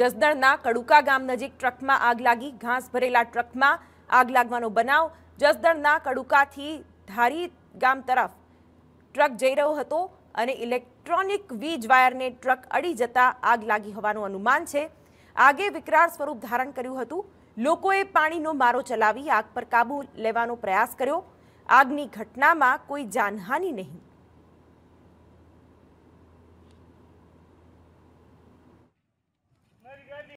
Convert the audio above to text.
જસદણના કડુકા ગામ નજીક ટ્રકમાં આગ લાગી ઘાસ ભરેલા ટ્રકમાં આગ લાગવાનો બનાવ જસદણના કડુકાથી ધારી ગામ તરફ ટ્રક જઈ રહ્યો હતો અને ઇલેક્ટ્રોનિક વીજ વાયરને ટ્રક અડી જતા આગ લાગી હોવાનું અનુમાન છે આગે વિકરાળ સ્વરૂપ ધારણ કર્યું હતું લોકોએ પાણીનો મારો ચલાવી આગ પર કાબૂ લેવાનો પ્રયાસ કર્યો આગની ઘટનામાં કોઈ જાનહાનિ નહીં